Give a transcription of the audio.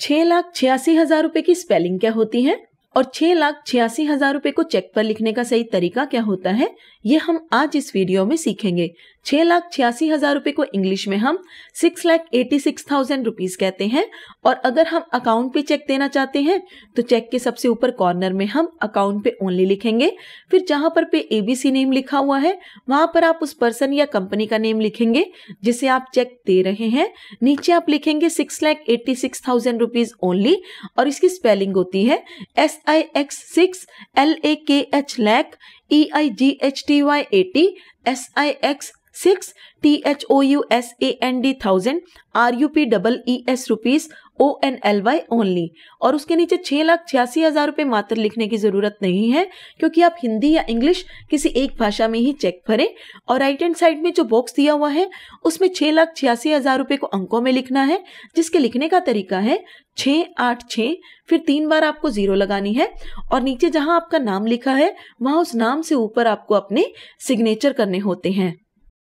छह लाख छियासी हजार रूपए की स्पेलिंग क्या होती है और छह लाख छियासी हजार रूपए को चेक पर लिखने का सही तरीका क्या होता है ये हम आज इस वीडियो में सीखेंगे छह लाख छियासी हजार रुपए को इंग्लिश में हम six lakh eighty six thousand rupees कहते हैं और अगर हम अकाउंट पे चेक देना चाहते हैं तो चेक के सबसे ऊपर कॉर्नर में हम अकाउंट पे ओनली लिखेंगे फिर जहां पर पे एबीसी नेम लिखा हुआ है वहां पर आप उस पर्सन या कंपनी का नेम लिखेंगे जिसे आप चेक दे रहे हैं नीचे आप लिखेंगे six lakh eighty six thousand rupees only और इसकी स्पेलिंग होती है S I X six L A K H lakh EIGHTY 80, SIX 6 THOUSAND 1000 RUP double ES rupees O N L Y only और उसके नीचे छह लाख छियासी हजार रुपए मात्र लिखने की जरूरत नहीं है क्योंकि आप हिंदी या इंग्लिश किसी एक भाषा में ही चेक भरें और राइट हैंड साइड में जो बॉक्स दिया हुआ है उसमें छह लाख छियासी हजार रुपए को अंकों में लिखना है जिसके लिखने का तरीका है छः आठ छः फिर तीन बार आपको जीरो लगानी है और नीचे जहां आपका नाम लिखा है वहां उस नाम से ऊपर आपको अपने सिग्नेचर करने होते हैं